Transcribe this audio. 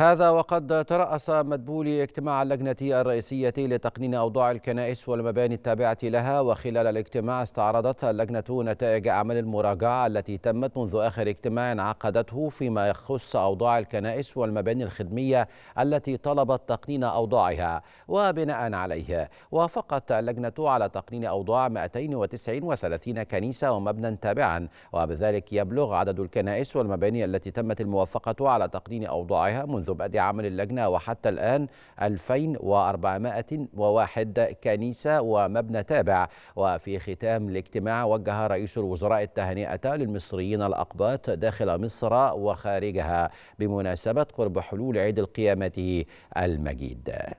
هذا وقد ترأس مدبولي اجتماع اللجنة الرئيسية لتقنين أوضاع الكنائس والمباني التابعة لها وخلال الاجتماع استعرضت اللجنة نتائج أعمال المراجعة التي تمت منذ آخر اجتماع عقدته فيما يخص أوضاع الكنائس والمباني الخدمية التي طلبت تقنين أوضاعها وبناء عليه وافقت اللجنة على تقنين أوضاع 239 كنيسة ومبنى تابعا وبذلك يبلغ عدد الكنائس والمباني التي تمت الموافقة على تقنين أوضاعها منذ منذ بدء عمل اللجنة وحتى الآن 2401 كنيسة ومبنى تابع وفي ختام الاجتماع وجه رئيس الوزراء التهنئة للمصريين الأقباط داخل مصر وخارجها بمناسبة قرب حلول عيد القيامة المجيد